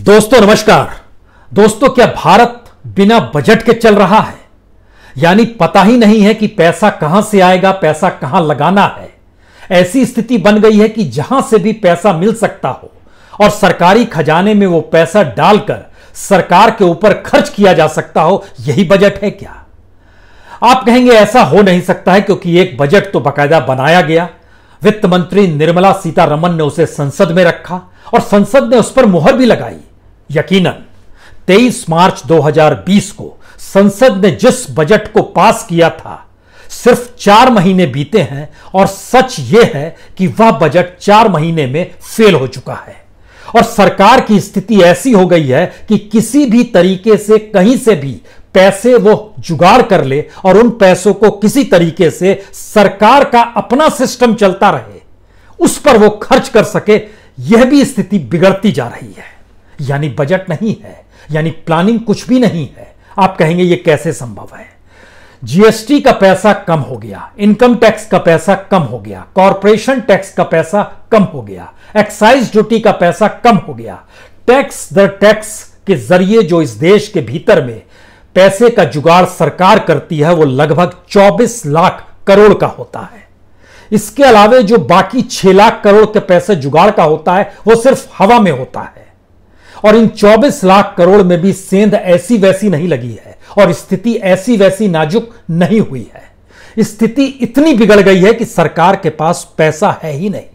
दोस्तों नमस्कार दोस्तों क्या भारत बिना बजट के चल रहा है यानी पता ही नहीं है कि पैसा कहां से आएगा पैसा कहां लगाना है ऐसी स्थिति बन गई है कि जहां से भी पैसा मिल सकता हो और सरकारी खजाने में वो पैसा डालकर सरकार के ऊपर खर्च किया जा सकता हो यही बजट है क्या आप कहेंगे ऐसा हो नहीं सकता है क्योंकि एक बजट तो बाकायदा बनाया गया वित्त मंत्री निर्मला सीतारमन ने उसे संसद में रखा और संसद ने उस पर मुहर भी लगाई यकीनन 23 मार्च 2020 को संसद ने जिस बजट को पास किया था सिर्फ चार महीने बीते हैं और सच यह है कि वह बजट चार महीने में फेल हो चुका है और सरकार की स्थिति ऐसी हो गई है कि किसी भी तरीके से कहीं से भी पैसे वो जुगाड़ कर ले और उन पैसों को किसी तरीके से सरकार का अपना सिस्टम चलता रहे उस पर वो खर्च कर सके यह भी स्थिति बिगड़ती जा रही है यानी बजट नहीं है यानी प्लानिंग कुछ भी नहीं है आप कहेंगे यह कैसे संभव है जीएसटी का पैसा कम हो गया इनकम टैक्स का पैसा कम हो गया कॉरपोरेशन टैक्स का पैसा कम हो गया एक्साइज ड्यूटी का पैसा कम हो गया टैक्स दर टैक्स के जरिए जो इस देश के भीतर में पैसे का जुगाड़ सरकार करती है वो लगभग 24 लाख करोड़ का होता है इसके अलावे जो बाकी 6 लाख करोड़ के पैसे जुगाड़ का होता है वो सिर्फ हवा में होता है और इन 24 लाख करोड़ में भी सेंध ऐसी वैसी नहीं लगी है और स्थिति ऐसी वैसी नाजुक नहीं हुई है स्थिति इतनी बिगड़ गई है कि सरकार के पास पैसा है ही नहीं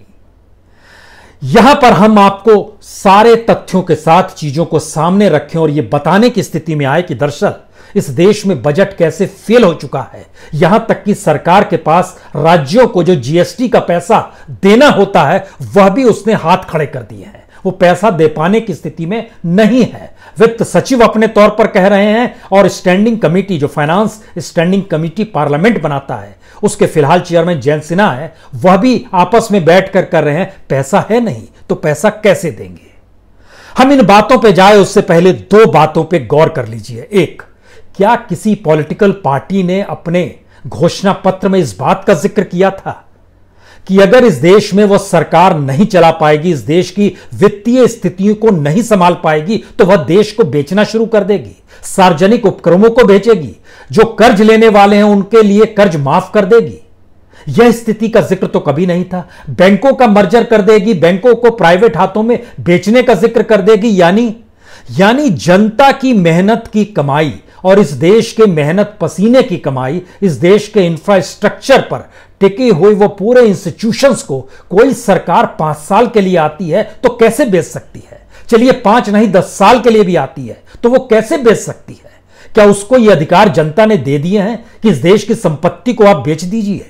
यहां पर हम आपको सारे तथ्यों के साथ चीजों को सामने रखें और यह बताने की स्थिति में आए कि दरअसल इस देश में बजट कैसे फेल हो चुका है यहां तक कि सरकार के पास राज्यों को जो जीएसटी का पैसा देना होता है वह भी उसने हाथ खड़े कर दिए हैं वो पैसा दे पाने की स्थिति में नहीं है वित्त सचिव अपने तौर पर कह रहे हैं और स्टैंडिंग कमेटी जो फाइनेंस स्टैंडिंग कमेटी पार्लियामेंट बनाता है उसके फिलहाल चेयरमैन जैन सिन्हा है वह भी आपस में बैठ कर कर रहे हैं पैसा है नहीं तो पैसा कैसे देंगे हम इन बातों पर जाए उससे पहले दो बातों पर गौर कर लीजिए एक क्या किसी पॉलिटिकल पार्टी ने अपने घोषणा पत्र में इस बात का जिक्र किया था कि अगर इस देश में वह सरकार नहीं चला पाएगी इस देश की वित्तीय स्थितियों को नहीं संभाल पाएगी तो वह देश को बेचना शुरू कर देगी सार्वजनिक उपक्रमों को बेचेगी जो कर्ज लेने वाले हैं उनके लिए कर्ज माफ कर देगी यह स्थिति का जिक्र तो कभी नहीं था बैंकों का मर्जर कर देगी बैंकों को प्राइवेट हाथों में बेचने का जिक्र कर देगी यानी यानी जनता की मेहनत की कमाई और इस देश के मेहनत पसीने की कमाई इस देश के इंफ्रास्ट्रक्चर पर टिके हुए वो पूरे इंस्टीट्यूशंस को कोई सरकार पांच साल के लिए आती है तो कैसे बेच सकती है चलिए पांच नहीं दस साल के लिए भी आती है तो वो कैसे बेच सकती है क्या उसको ये अधिकार जनता ने दे दिए हैं कि इस देश की संपत्ति को आप बेच दीजिए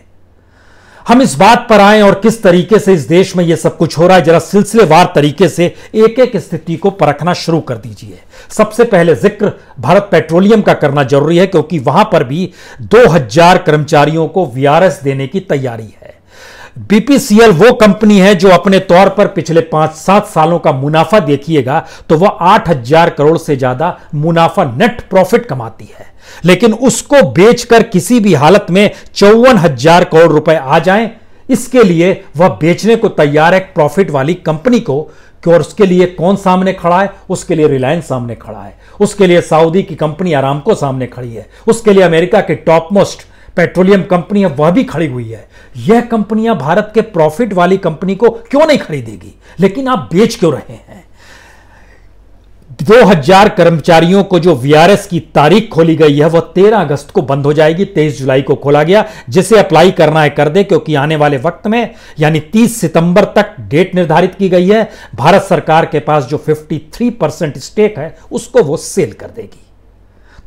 हम इस बात पर आए और किस तरीके से इस देश में यह सब कुछ हो रहा है जरा सिलसिलेवार तरीके से एक एक स्थिति को परखना शुरू कर दीजिए सबसे पहले जिक्र भारत पेट्रोलियम का करना जरूरी है क्योंकि वहां पर भी 2000 कर्मचारियों को वीआरएस देने की तैयारी है बीपीसीएल वो कंपनी है जो अपने तौर पर पिछले पांच सात सालों का मुनाफा देखिएगा तो वह आठ हजार करोड़ से ज्यादा मुनाफा नेट प्रॉफिट कमाती है लेकिन उसको बेचकर किसी भी हालत में चौवन हजार करोड़ रुपए आ जाएं इसके लिए वह बेचने को तैयार है प्रॉफिट वाली कंपनी को और उसके लिए कौन सामने खड़ा है उसके लिए रिलायंस सामने खड़ा है उसके लिए सऊदी की कंपनी आराम को सामने खड़ी है उसके लिए अमेरिका के टॉप मोस्ट पेट्रोलियम कंपनी है वह भी खड़ी हुई है यह कंपनियां भारत के प्रॉफिट वाली कंपनी को क्यों नहीं खरीदेगी लेकिन आप बेच क्यों रहे हैं 2000 कर्मचारियों को जो वीआरएस की तारीख खोली गई है वह 13 अगस्त को बंद हो जाएगी 23 जुलाई को खोला गया जिसे अप्लाई करना है कर दे क्योंकि आने वाले वक्त में यानी 30 सितंबर तक डेट निर्धारित की गई है भारत सरकार के पास जो 53 परसेंट स्टेक है उसको वो सेल कर देगी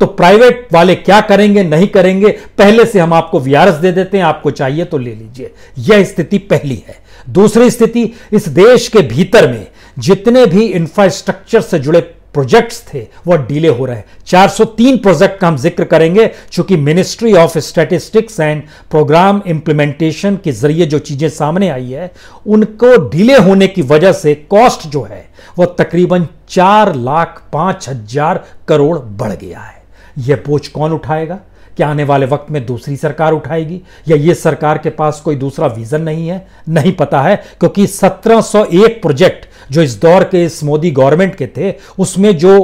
तो प्राइवेट वाले क्या करेंगे नहीं करेंगे पहले से हम आपको वीआरएस दे देते हैं आपको चाहिए तो ले लीजिए यह स्थिति पहली है दूसरी स्थिति इस देश के भीतर में जितने भी इंफ्रास्ट्रक्चर से जुड़े प्रोजेक्ट्स थे वह डिले हो रहे हैं 403 प्रोजेक्ट का हम जिक्र करेंगे चूंकि ministry of statistics and programme implementation के जरिए जो चीज़ें सामने आई है उनको डिले होने की वजह से कॉस्ट जो है वह तकरीबन चार लाख पांच हजार करोड़ बढ़ गया है यह बोझ कौन उठाएगा क्या आने वाले वक्त में दूसरी सरकार उठाएगी या ये सरकार के पास कोई दूसरा विजन नहीं है नहीं पता है क्योंकि 1701 प्रोजेक्ट जो इस दौर के इस मोदी गवर्नमेंट के थे उसमें जो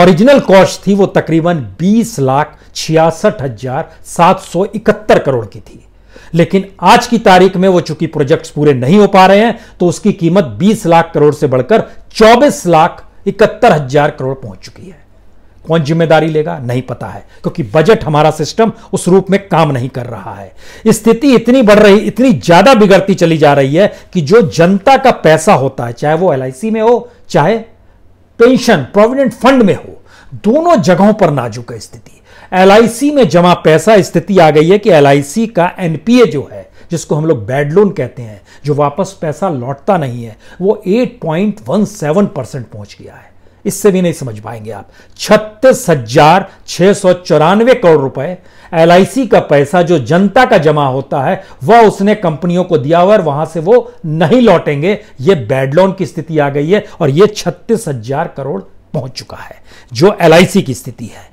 ओरिजिनल कॉस्ट थी वो तकरीबन 20 लाख छियासठ हजार सात सौ इकहत्तर करोड़ की थी लेकिन आज की तारीख में वो चूंकि प्रोजेक्ट्स पूरे नहीं हो पा रहे हैं तो उसकी कीमत 20 लाख करोड़ से बढ़कर 24 लाख इकहत्तर हजार करोड़ पहुंच चुकी है कौन जिम्मेदारी लेगा नहीं पता है क्योंकि बजट हमारा सिस्टम उस रूप में काम नहीं कर रहा है स्थिति इतनी बढ़ रही इतनी ज्यादा बिगड़ती चली जा रही है कि जो जनता का पैसा होता है चाहे वो एल में हो चाहे पेंशन प्रोविडेंट फंड में हो दोनों जगहों पर नाजुक है स्थिति एल में जमा पैसा स्थिति आ गई है कि एल का एनपीए जो है जिसको हम लोग बैड लोन कहते हैं जो वापस पैसा लौटता नहीं है वो 8.17 परसेंट पहुंच गया है इससे भी नहीं समझ पाएंगे आप छत्तीस हजार छह सौ चौरानवे करोड़ रुपए एल का पैसा जो जनता का जमा होता है वह उसने कंपनियों को दिया और वहां से वो नहीं लौटेंगे ये बैड लोन की स्थिति आ गई है और ये छत्तीस हजार करोड़ पहुंच चुका है जो एल की स्थिति है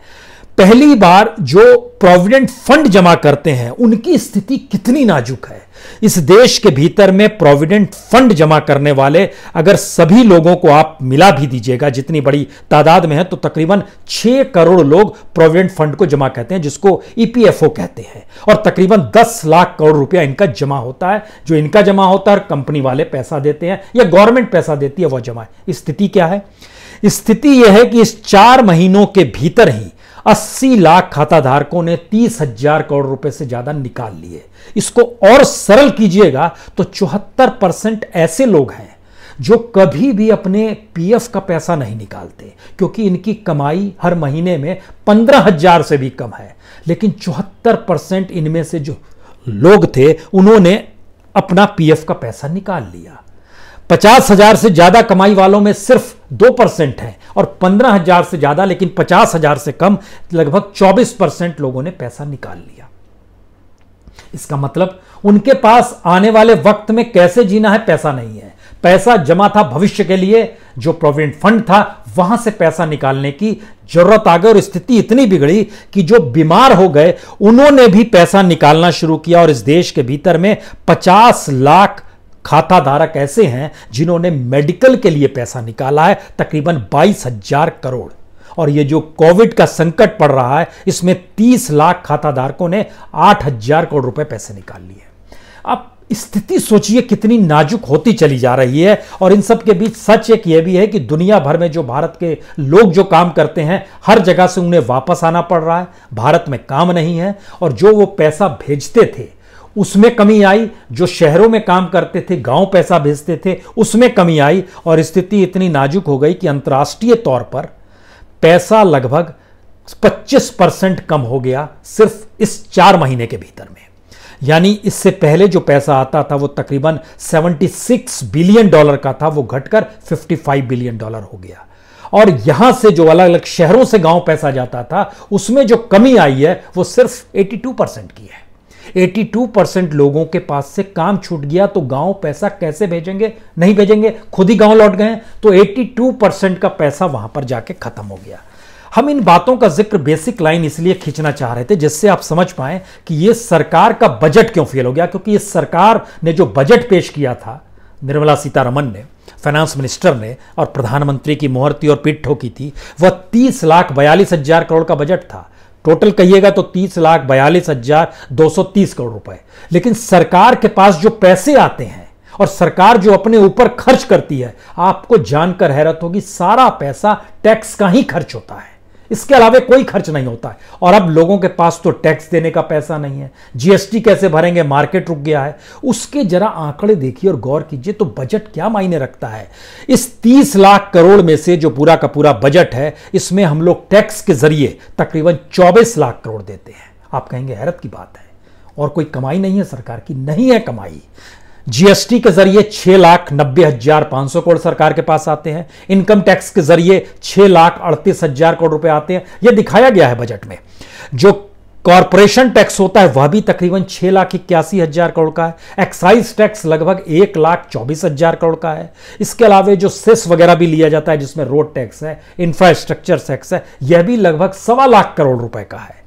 पहली बार जो प्रोविडेंट फंड जमा करते हैं उनकी स्थिति कितनी नाजुक है इस देश के भीतर में प्रोविडेंट फंड जमा करने वाले अगर सभी लोगों को आप मिला भी दीजिएगा जितनी बड़ी तादाद में है तो तकरीबन छह करोड़ लोग प्रोविडेंट फंड को जमा कहते हैं जिसको ईपीएफओ e कहते हैं और तकरीबन दस लाख करोड़ रुपया इनका जमा होता है जो इनका जमा होता है कंपनी वाले पैसा देते हैं या गवर्नमेंट पैसा देती है वह जमा स्थिति क्या है स्थिति यह है कि इस चार महीनों के भीतर ही अस्सी लाख खाता धारकों ने तीस हजार करोड़ रुपए से ज्यादा निकाल लिए इसको और सरल कीजिएगा तो चौहत्तर परसेंट ऐसे लोग हैं जो कभी भी अपने पीएफ का पैसा नहीं निकालते क्योंकि इनकी कमाई हर महीने में पंद्रह हजार से भी कम है लेकिन चौहत्तर परसेंट इनमें से जो लोग थे उन्होंने अपना पीएफ का पैसा निकाल लिया पचास हजार से ज्यादा कमाई वालों में सिर्फ दो परसेंट है और पंद्रह हजार से ज्यादा लेकिन पचास हजार से कम लगभग चौबीस परसेंट लोगों ने पैसा निकाल लिया इसका मतलब उनके पास आने वाले वक्त में कैसे जीना है पैसा नहीं है पैसा जमा था भविष्य के लिए जो प्रोविडेंट फंड था वहां से पैसा निकालने की जरूरत आ गई और स्थिति इतनी बिगड़ी कि जो बीमार हो गए उन्होंने भी पैसा निकालना शुरू किया और इस देश के भीतर में 50 लाख खाता धारक ऐसे हैं जिन्होंने मेडिकल के लिए पैसा निकाला है तकरीबन बाईस हजार करोड़ और ये जो कोविड का संकट पड़ रहा है इसमें 30 लाख खाता धारकों ने 8000 करोड़ रुपए पैसे निकाल लिए अब स्थिति सोचिए कितनी नाजुक होती चली जा रही है और इन सब के बीच सच एक यह भी है कि दुनिया भर में जो भारत के लोग जो काम करते हैं हर जगह से उन्हें वापस आना पड़ रहा है भारत में काम नहीं है और जो वो पैसा भेजते थे उसमें कमी आई जो शहरों में काम करते थे गांव पैसा भेजते थे उसमें कमी आई और स्थिति इतनी नाजुक हो गई कि अंतर्राष्ट्रीय तौर पर पैसा लगभग 25 परसेंट कम हो गया सिर्फ इस चार महीने के भीतर में यानी इससे पहले जो पैसा आता था वो तकरीबन 76 बिलियन डॉलर का था वो घटकर 55 बिलियन डॉलर हो गया और यहां से जो अलग अलग शहरों से गांव पैसा जाता था उसमें जो कमी आई है वो सिर्फ 82 परसेंट की है 82 परसेंट लोगों के पास से काम छूट गया तो गांव पैसा कैसे भेजेंगे नहीं भेजेंगे खुद ही गांव लौट गए तो 82 परसेंट का पैसा वहां पर जाके खत्म हो गया हम इन बातों का जिक्र बेसिक लाइन इसलिए खींचना चाह रहे थे जिससे आप समझ पाए कि यह सरकार का बजट क्यों फेल हो गया क्योंकि इस सरकार ने जो बजट पेश किया था निर्मला सीतारमन ने फाइनेंस मिनिस्टर ने और प्रधानमंत्री की मोहरती और पीठ ठोकी थी वह तीस लाख बयालीस हजार करोड़ का बजट था टोटल कहिएगा तो तीस लाख बयालीस हजार दो सौ तीस करोड़ रुपए लेकिन सरकार के पास जो पैसे आते हैं और सरकार जो अपने ऊपर खर्च करती है आपको जानकर हैरत होगी सारा पैसा टैक्स का ही खर्च होता है इसके अलावा कोई खर्च नहीं होता है और अब लोगों के पास तो टैक्स देने का पैसा नहीं है जीएसटी कैसे भरेंगे मार्केट रुक गया है उसके जरा आंकड़े देखिए और गौर कीजिए तो बजट क्या मायने रखता है इस तीस लाख करोड़ में से जो पूरा का पूरा बजट है इसमें हम लोग टैक्स के जरिए तकरीबन चौबीस लाख करोड़ देते हैं आप कहेंगे हैरत की बात है और कोई कमाई नहीं है सरकार की नहीं है कमाई जीएसटी के जरिए छह लाख नब्बे हजार पांच सौ करोड़ सरकार के पास आते हैं इनकम टैक्स के जरिए छह लाख अड़तीस हजार करोड़ रुपए आते हैं यह दिखाया गया है बजट में जो कॉरपोरेशन टैक्स होता है वह भी तकरीबन छह लाख इक्यासी हजार करोड़ का है एक्साइज टैक्स लगभग एक लाख चौबीस हजार करोड़ का है इसके अलावा जो सेस वगैरह भी लिया जाता है जिसमें रोड टैक्स है इंफ्रास्ट्रक्चर टैक्स है यह भी लगभग सवा लाख करोड़ रुपए का है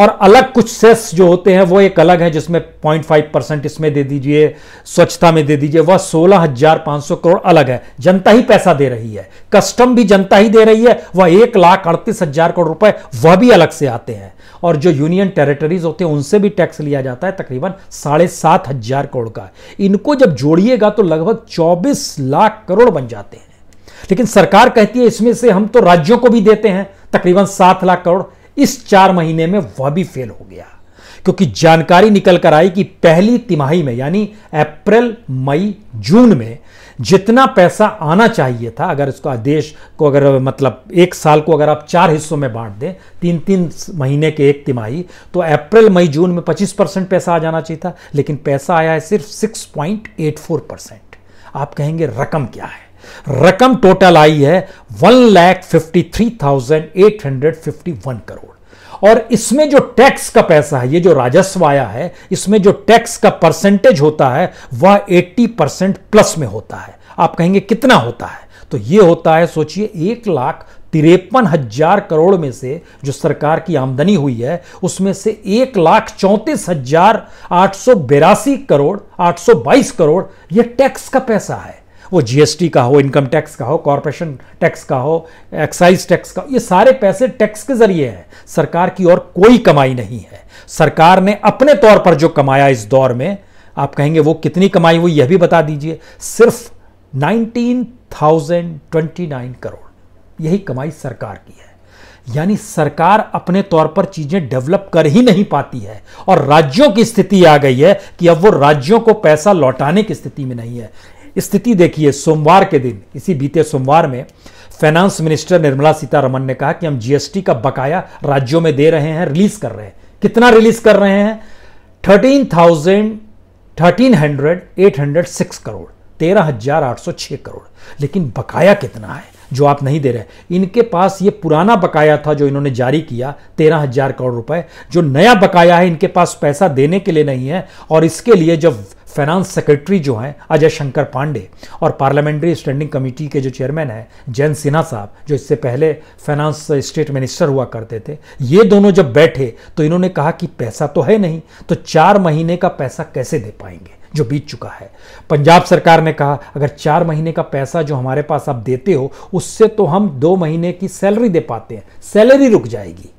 और अलग कुछ सेस जो होते हैं वो एक अलग है जिसमें 0.5 परसेंट इसमें दे दीजिए स्वच्छता में दे दीजिए वह 16,500 करोड़ अलग है जनता ही पैसा दे रही है कस्टम भी जनता ही दे रही है वह एक लाख अड़तीस हजार करोड़ रुपए वह भी अलग से आते हैं और जो यूनियन टेरिटरीज होते हैं उनसे भी टैक्स लिया जाता है तकरीबन साढ़े सात हजार करोड़ का इनको जब जोड़िएगा तो लगभग चौबीस लाख करोड़ बन जाते हैं लेकिन सरकार कहती है इसमें से हम तो राज्यों को भी देते हैं तकरीबन सात लाख करोड़ इस चार महीने में वह भी फेल हो गया क्योंकि जानकारी निकल कर आई कि पहली तिमाही में यानी अप्रैल मई जून में जितना पैसा आना चाहिए था अगर इसको आदेश को अगर मतलब एक साल को अगर आप चार हिस्सों में बांट दें तीन तीन महीने के एक तिमाही तो अप्रैल मई जून में 25 परसेंट पैसा आ जाना चाहिए था लेकिन पैसा आया है सिर्फ 6.84 परसेंट आप कहेंगे रकम क्या है रकम टोटल आई है one lakh fifty three thousand eight hundred fifty one crore और इसमें जो टैक्स का पैसा है ये जो राजस्व आया है इसमें जो टैक्स का परसेंटेज होता है वह एट्टी परसेंट प्लस में होता है आप कहेंगे कितना होता है तो ये होता है सोचिए एक लाख तिरपन हजार करोड़ में से जो सरकार की आमदनी हुई है उसमें से एक लाख चौंतीस हजार आठ सौ बेरासी करोड़ आठ सौ बाईस करोड़ यह टैक्स का पैसा है वो जीएसटी का हो इनकम टैक्स का हो कॉरपोरेशन टैक्स का हो एक्साइज टैक्स का ये सारे पैसे टैक्स के जरिए हैं सरकार की और कोई कमाई नहीं है सरकार ने अपने तौर पर जो कमाया इस दौर में आप कहेंगे वो कितनी कमाई हुई यह भी बता दीजिए सिर्फ nineteen thousand twenty nine crore यही कमाई सरकार की है यानी सरकार अपने तौर पर चीजें डेवलप कर ही नहीं पाती है और राज्यों की स्थिति आ गई है कि अब वो राज्यों को पैसा लौटाने की स्थिति में नहीं है स्थिति देखिए सोमवार के दिन इसी बीते सोमवार में फाइनेंस मिनिस्टर निर्मला सीतारमन ने कहा कि हम जीएसटी का बकाया राज्यों में दे रहे हैं रिलीज कर रहे हैं कितना रिलीज कर रहे हैं thirteen thousand thirteen hundred eight hundred six crore तेरह हजार आठ सौ छह करोड़ लेकिन बकाया कितना है जो आप नहीं दे रहे इनके पास ये पुराना बकाया था जो इन्होंने जारी किया तेरह हजार करोड़ रुपए जो नया बकाया है इनके पास पैसा देने के लिए नहीं है और इसके लिए जब फाइनेंस सेक्रेटरी जो हैं अजय शंकर पांडे और पार्लियामेंट्री स्टैंडिंग कमेटी के जो चेयरमैन हैं जैन सिन्हा साहब जो इससे पहले फाइनेंस स्टेट मिनिस्टर हुआ करते थे ये दोनों जब बैठे तो इन्होंने कहा कि पैसा तो है नहीं तो चार महीने का पैसा कैसे दे पाएंगे जो बीत चुका है पंजाब सरकार ने कहा अगर चार महीने का पैसा जो हमारे पास आप देते हो उससे तो हम दो महीने की सैलरी दे पाते हैं सैलरी रुक जाएगी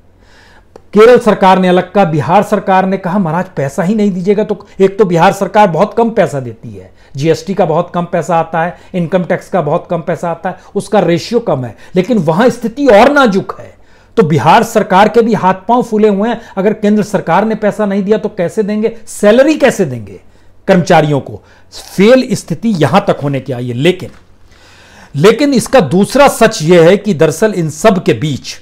केरल सरकार ने अलग कहा बिहार सरकार ने कहा महाराज पैसा ही नहीं दीजिएगा तो एक तो बिहार सरकार बहुत कम पैसा देती है जीएसटी का बहुत कम पैसा आता है इनकम टैक्स का बहुत कम पैसा आता है उसका रेशियो कम है लेकिन वहां स्थिति और नाजुक है तो बिहार सरकार के भी हाथ पांव फूले हुए हैं अगर केंद्र सरकार ने पैसा नहीं दिया तो कैसे देंगे सैलरी कैसे देंगे कर्मचारियों को फेल स्थिति यहां तक होने की आई है लेकिन लेकिन इसका दूसरा सच यह है कि दरअसल इन सब के बीच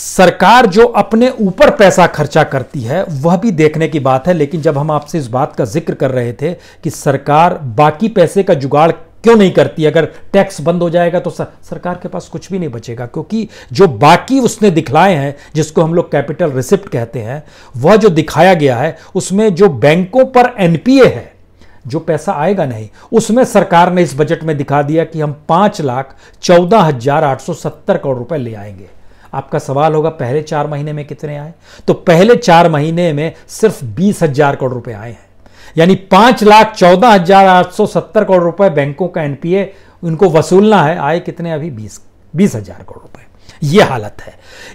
सरकार जो अपने ऊपर पैसा खर्चा करती है वह भी देखने की बात है लेकिन जब हम आपसे इस बात का जिक्र कर रहे थे कि सरकार बाकी पैसे का जुगाड़ क्यों नहीं करती अगर टैक्स बंद हो जाएगा तो सर, सरकार के पास कुछ भी नहीं बचेगा क्योंकि जो बाकी उसने दिखलाए हैं जिसको हम लोग कैपिटल रिसिप्ट कहते हैं वह जो दिखाया गया है उसमें जो बैंकों पर एनपीए है जो पैसा आएगा नहीं उसमें सरकार ने इस बजट में दिखा दिया कि हम पांच लाख चौदह हजार आठ सौ सत्तर करोड़ रुपए ले आएंगे आपका सवाल होगा पहले चार महीने में कितने आए तो पहले चार महीने में सिर्फ बीस हजार करोड़ रुपए आए हैं यानी पांच लाख चौदह हजार आठ सौ सत्तर करोड़ रुपए बैंकों का एनपीए उनको वसूलना है आए कितने अभी बीस बीस हजार करोड़ रुपए यह हालत है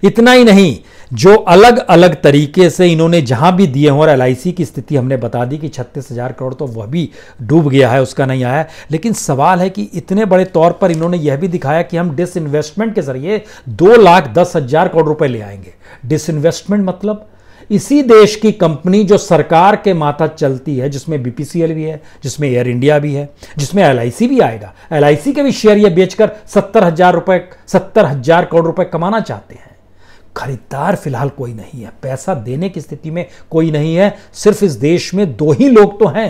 इतना ही नहीं जो अलग अलग तरीके से इन्होंने जहां भी दिए हों और एल की स्थिति हमने बता दी कि छत्तीस हज़ार करोड़ तो वह भी डूब गया है उसका नहीं आया लेकिन सवाल है कि इतने बड़े तौर पर इन्होंने यह भी दिखाया कि हम डिस इन्वेस्टमेंट के जरिए दो लाख दस हज़ार करोड़ रुपए ले आएंगे इन्वेस्टमेंट मतलब इसी देश की कंपनी जो सरकार के माथा चलती है जिसमें बीपीसीएल भी है जिसमें एयर इंडिया भी है जिसमें एल भी आएगा एल के भी शेयर ये बेचकर सत्तर हज़ार रुपये सत्तर हज़ार करोड़ रुपए कमाना चाहते हैं खरीदार फिलहाल कोई नहीं है पैसा देने की स्थिति में कोई नहीं है सिर्फ इस देश में दो ही लोग तो हैं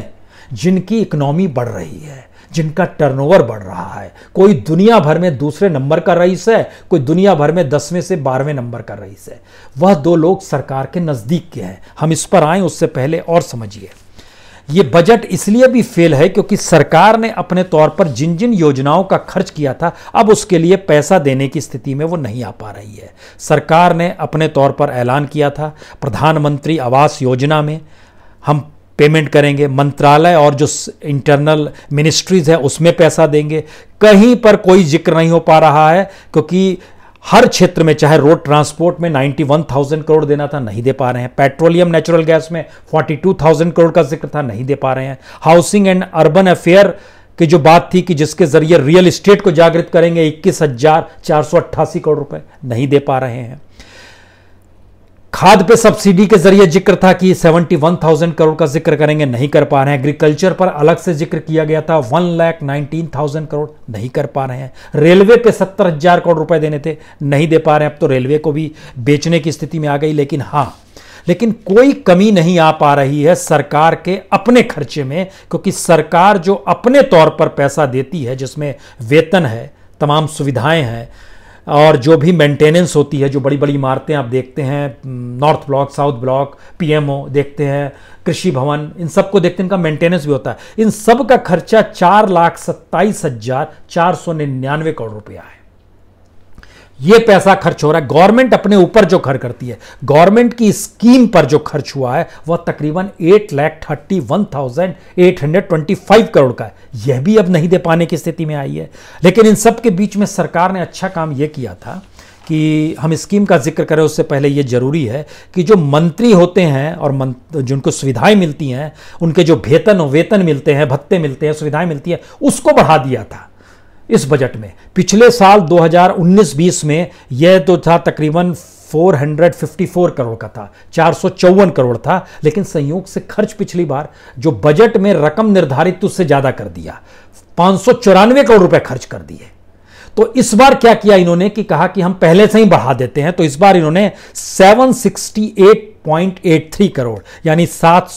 जिनकी इकोनॉमी बढ़ रही है जिनका टर्नओवर बढ़ रहा है कोई दुनिया भर में दूसरे नंबर का रईस है कोई दुनिया भर में दसवें से बारहवें नंबर का रईस है वह दो लोग सरकार के नज़दीक के हैं हम इस पर आए उससे पहले और समझिए ये बजट इसलिए भी फेल है क्योंकि सरकार ने अपने तौर पर जिन जिन योजनाओं का खर्च किया था अब उसके लिए पैसा देने की स्थिति में वो नहीं आ पा रही है सरकार ने अपने तौर पर ऐलान किया था प्रधानमंत्री आवास योजना में हम पेमेंट करेंगे मंत्रालय और जो इंटरनल मिनिस्ट्रीज है उसमें पैसा देंगे कहीं पर कोई जिक्र नहीं हो पा रहा है क्योंकि हर क्षेत्र में चाहे रोड ट्रांसपोर्ट में 91,000 करोड़ देना था नहीं दे पा रहे हैं पेट्रोलियम नेचुरल गैस में 42,000 करोड़ का जिक्र था नहीं दे पा रहे हैं हाउसिंग एंड अर्बन अफेयर की जो बात थी कि जिसके जरिए रियल इस्टेट को जागृत करेंगे इक्कीस हजार चार सौ अट्ठासी करोड़ रुपए नहीं दे पा रहे हैं खाद पे सब्सिडी के जरिए जिक्र था कि 71,000 करोड़ का जिक्र करेंगे नहीं कर पा रहे हैं एग्रीकल्चर पर अलग से जिक्र किया गया था one lakh nineteen thousand crore नहीं कर पा रहे हैं रेलवे पे सत्तर हजार करोड़ रुपए देने थे नहीं दे पा रहे हैं अब तो रेलवे को भी बेचने की स्थिति में आ गई लेकिन हाँ लेकिन कोई कमी नहीं आ पा रही है सरकार के अपने खर्चे में क्योंकि सरकार जो अपने तौर पर पैसा देती है जिसमें वेतन है तमाम सुविधाएं हैं और जो भी मेंटेनेंस होती है जो बड़ी बड़ी इमारतें आप देखते हैं north block south block PMO देखते हैं कृषि भवन इन सब को देखते हैं इनका मेंटेनेंस भी होता है इन सब का खर्चा चार लाख सत्ताईस हजार चार सौ निन्यानवे करोड़ रुपया है ये पैसा खर्च हो रहा है गवर्नमेंट अपने ऊपर जो खर्च करती है गवर्नमेंट की स्कीम पर जो खर्च हुआ है वह तकरीबन eight lakh thirty one thousand eight hundred twenty five crore का है यह भी अब नहीं दे पाने की स्थिति में आई है लेकिन इन सब के बीच में सरकार ने अच्छा काम यह किया था कि हम स्कीम का जिक्र करें उससे पहले ये जरूरी है कि जो मंत्री होते हैं और जिनको सुविधाएं मिलती हैं उनके जो वेतन वेतन मिलते हैं भत्ते मिलते हैं सुविधाएं मिलती हैं उसको बढ़ा दिया था इस बजट में पिछले साल 2019-20 में यह तो था तकरीबन 454 करोड़ का था चार करोड़ था लेकिन संयोग से खर्च पिछली बार जो बजट में रकम निर्धारित उससे ज़्यादा कर दिया पांच करोड़ रुपए खर्च कर दिए तो इस बार क्या किया इन्होंने कि कहा कि हम पहले से ही बढ़ा देते हैं तो इस बार इन्होंने 768.83 करोड़ यानी सात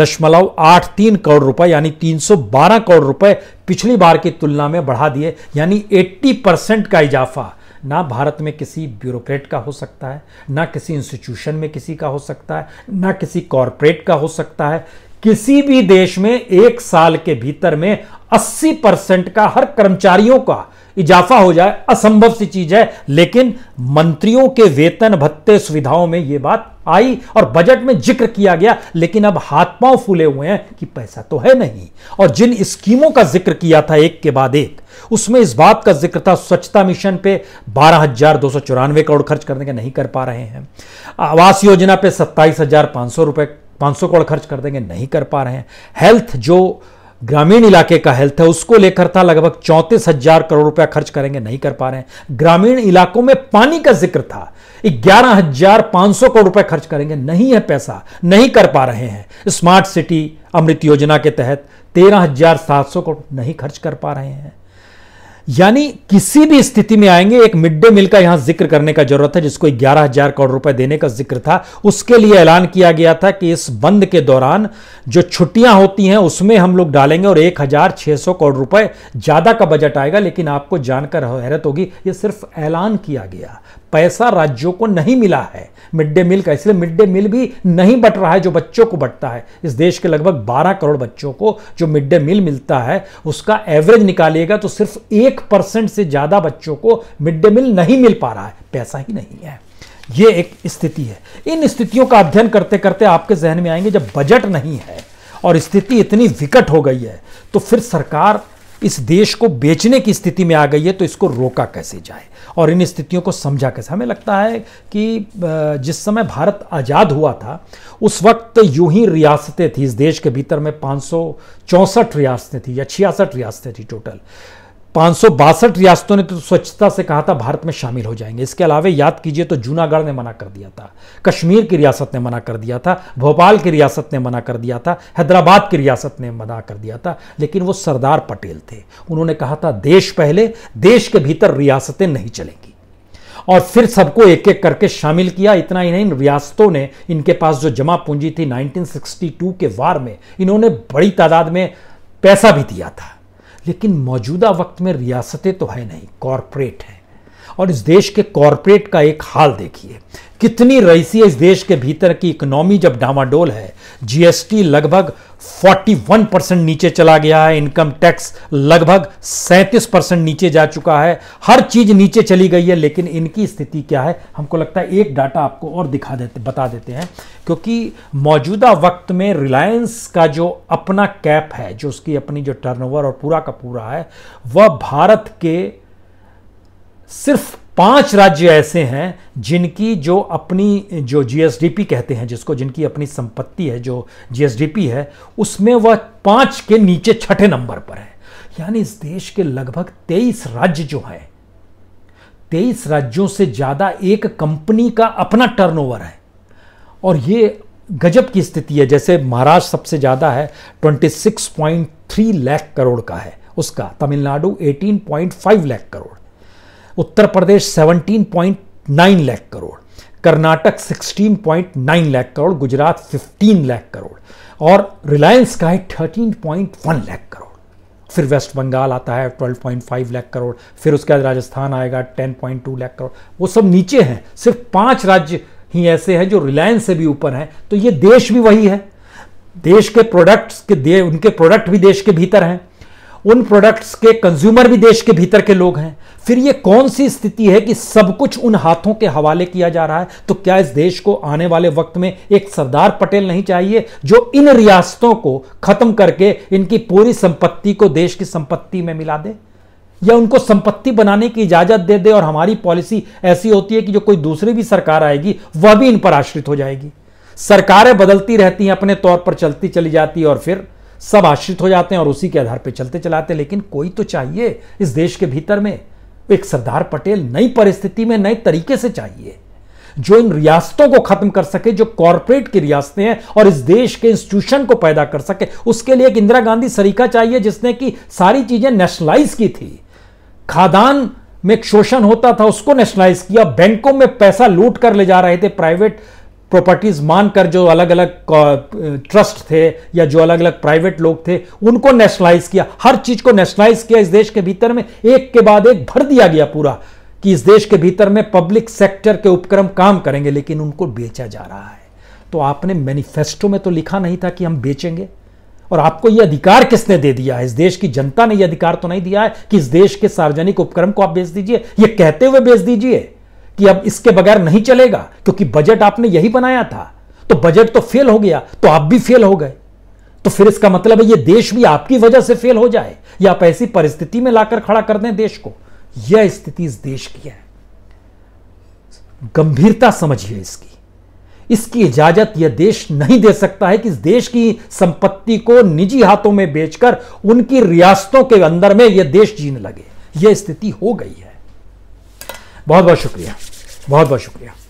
दशमलव आठ तीन करोड़ रुपए यानी तीन सौ बारह करोड़ रुपए पिछली बार की तुलना में बढ़ा दिए यानी एट्टी परसेंट का इजाफा ना भारत में किसी ब्यूरोक्रेट का हो सकता है ना किसी इंस्टीट्यूशन में किसी का हो सकता है ना किसी कॉरपोरेट का हो सकता है किसी भी देश में एक साल के भीतर में 80 परसेंट का हर कर्मचारियों का इजाफा हो जाए असंभव सी चीज है लेकिन मंत्रियों के वेतन भत्ते सुविधाओं में यह बात आई और बजट में जिक्र किया गया लेकिन अब हाथ पांव फूले हुए हैं कि पैसा तो है नहीं और जिन स्कीमों का जिक्र किया था एक के बाद एक उसमें इस बात का जिक्र था स्वच्छता मिशन पे बारह हजार दो सौ चौरानवे करोड़ खर्च करने के नहीं कर पा रहे हैं आवास योजना पे सत्ताईस हजार पांच सौ रुपए पांच सौ करोड़ खर्च कर देंगे नहीं कर पा रहे हैं हेल्थ जो ग्रामीण इलाके का हेल्थ है उसको लेकर था लगभग चौंतीस हजार करोड़ रुपया खर्च करेंगे नहीं कर पा रहे हैं ग्रामीण इलाकों में पानी का जिक्र था ग्यारह हजार पांच सौ करोड़ रुपए खर्च करेंगे नहीं है पैसा नहीं कर पा रहे हैं स्मार्ट सिटी अमृत योजना के तहत तेरह हजार सात सौ करोड़ नहीं खर्च कर पा रहे हैं यानी किसी भी स्थिति में आएंगे एक मिड डे मील का यहां जिक्र करने का जरूरत है जिसको ग्यारह हजार करोड़ रुपए देने का जिक्र था उसके लिए ऐलान किया गया था कि इस बंद के दौरान जो छुट्टियां होती हैं उसमें हम लोग डालेंगे और एक हजार छह सौ करोड़ रुपए ज्यादा का बजट आएगा लेकिन आपको जानकर हैरत होगी यह सिर्फ ऐलान किया गया पैसा राज्यों को नहीं मिला है मिड डे मील का इसलिए मिड डे मील भी नहीं बट रहा है जो बच्चों को बटता है इस देश के लगभग 12 करोड़ बच्चों को जो मिड डे मील मिलता है उसका एवरेज निकालिएगा तो सिर्फ एक परसेंट से ज़्यादा बच्चों को मिड डे मील नहीं मिल पा रहा है पैसा ही नहीं है ये एक स्थिति है इन स्थितियों का अध्ययन करते करते आपके जहन में आएंगे जब बजट नहीं है और स्थिति इतनी विकट हो गई है तो फिर सरकार इस देश को बेचने की स्थिति में आ गई है तो इसको रोका कैसे जाए और इन स्थितियों को समझा कैसे हमें लगता है कि जिस समय भारत आज़ाद हुआ था उस वक्त यूं ही रियासतें थी इस देश के भीतर में पाँच रियासतें थी या छियासठ रियासतें थी टोटल पाँच रियासतों ने तो स्वच्छता से कहा था भारत में शामिल हो जाएंगे इसके अलावा याद कीजिए तो जूनागढ़ ने मना कर दिया था कश्मीर की रियासत ने मना कर दिया था भोपाल की रियासत ने मना कर दिया था हैदराबाद की रियासत ने मना कर दिया था लेकिन वो सरदार पटेल थे उन्होंने कहा था देश पहले देश के भीतर रियासतें नहीं चलेंगी और फिर सबको एक एक करके शामिल किया इतना ही नहीं रियासतों ने इनके पास जो जमा पूंजी थी 1962 के वार में इन्होंने बड़ी तादाद में पैसा भी दिया था लेकिन मौजूदा वक्त में रियासतें तो है नहीं कॉरपोरेट हैं और इस देश के कॉरपोरेट का एक हाल देखिए कितनी रईसी है इस देश के भीतर की इकोनॉमी जब डामाडोल है जीएसटी लगभग 41 परसेंट नीचे चला गया है इनकम टैक्स लगभग 37 परसेंट नीचे जा चुका है हर चीज नीचे चली गई है लेकिन इनकी स्थिति क्या है हमको लगता है एक डाटा आपको और दिखा देते बता देते हैं क्योंकि मौजूदा वक्त में रिलायंस का जो अपना कैप है जो उसकी अपनी जो टर्नओवर और पूरा का पूरा है वह भारत के सिर्फ पांच राज्य ऐसे हैं जिनकी जो अपनी जो जीएसडीपी कहते हैं जिसको जिनकी अपनी संपत्ति है जो जीएसडीपी है उसमें वह पांच के नीचे छठे नंबर पर है यानी इस देश के लगभग तेईस राज्य जो हैं तेईस राज्यों से ज़्यादा एक कंपनी का अपना टर्नओवर है और ये गजब की स्थिति है जैसे महाराष्ट्र सबसे ज़्यादा है 26.3 लाख करोड़ का है उसका तमिलनाडु 18.5 लाख करोड़ उत्तर प्रदेश 17.9 लाख करोड़ कर्नाटक 16.9 लाख करोड़ गुजरात 15 लाख करोड़ और रिलायंस का है 13.1 लाख करोड़ फिर वेस्ट बंगाल आता है 12.5 लाख करोड़ फिर उसके बाद राजस्थान आएगा 10.2 लाख करोड़ वो सब नीचे हैं सिर्फ पांच राज्य ही ऐसे हैं जो रिलायंस से भी ऊपर हैं तो ये देश भी वही है देश के प्रोडक्ट्स के दे उनके प्रोडक्ट भी देश के भीतर हैं उन प्रोडक्ट्स के कंज्यूमर भी देश के भीतर के लोग हैं फिर ये कौन सी स्थिति है कि सब कुछ उन हाथों के हवाले किया जा रहा है तो क्या इस देश को आने वाले वक्त में एक सरदार पटेल नहीं चाहिए जो इन रियासतों को खत्म करके इनकी पूरी संपत्ति को देश की संपत्ति में मिला दे या उनको संपत्ति बनाने की इजाजत दे दे और हमारी पॉलिसी ऐसी होती है कि जो कोई दूसरी भी सरकार आएगी वह भी इन पर आश्रित हो जाएगी सरकारें बदलती रहती हैं अपने तौर पर चलती चली जाती है और फिर सब आश्रित हो जाते हैं और उसी के आधार पर चलते चलाते हैं लेकिन कोई तो चाहिए इस देश के भीतर में एक सरदार पटेल नई परिस्थिति में नए तरीके से चाहिए जो इन रियासतों को खत्म कर सके जो कॉरपोरेट की रियासतें हैं और इस देश के इंस्टीट्यूशन को पैदा कर सके उसके लिए एक इंदिरा गांधी सरीका चाहिए जिसने कि सारी चीजें नेशनलाइज की थी खादान में शोषण होता था उसको नेशनलाइज किया बैंकों में पैसा लूट कर ले जा रहे थे प्राइवेट प्रॉपर्टीज मानकर जो अलग अलग ट्रस्ट थे या जो अलग अलग प्राइवेट लोग थे उनको नेशनलाइज किया हर चीज को नेशनलाइज किया इस देश के भीतर में एक के बाद एक भर दिया गया पूरा कि इस देश के भीतर में पब्लिक सेक्टर के उपक्रम काम करेंगे लेकिन उनको बेचा जा रहा है तो आपने मैनिफेस्टो में तो लिखा नहीं था कि हम बेचेंगे और आपको यह अधिकार किसने दे दिया है इस देश की जनता ने यह अधिकार तो नहीं दिया है कि इस देश के सार्वजनिक उपक्रम को आप बेच दीजिए यह कहते हुए बेच दीजिए कि अब इसके बगैर नहीं चलेगा क्योंकि बजट आपने यही बनाया था तो बजट तो फेल हो गया तो आप भी फेल हो गए तो फिर इसका मतलब है ये देश भी आपकी वजह से फेल हो जाए या आप ऐसी परिस्थिति में लाकर खड़ा कर दें देश को यह स्थिति इस देश की है गंभीरता समझिए इसकी इसकी इजाजत यह देश नहीं दे सकता है कि इस देश की संपत्ति को निजी हाथों में बेचकर उनकी रियासतों के अंदर में यह देश जीने लगे यह स्थिति हो गई है बहुत बहुत शुक्रिया बहुत बहुत शुक्रिया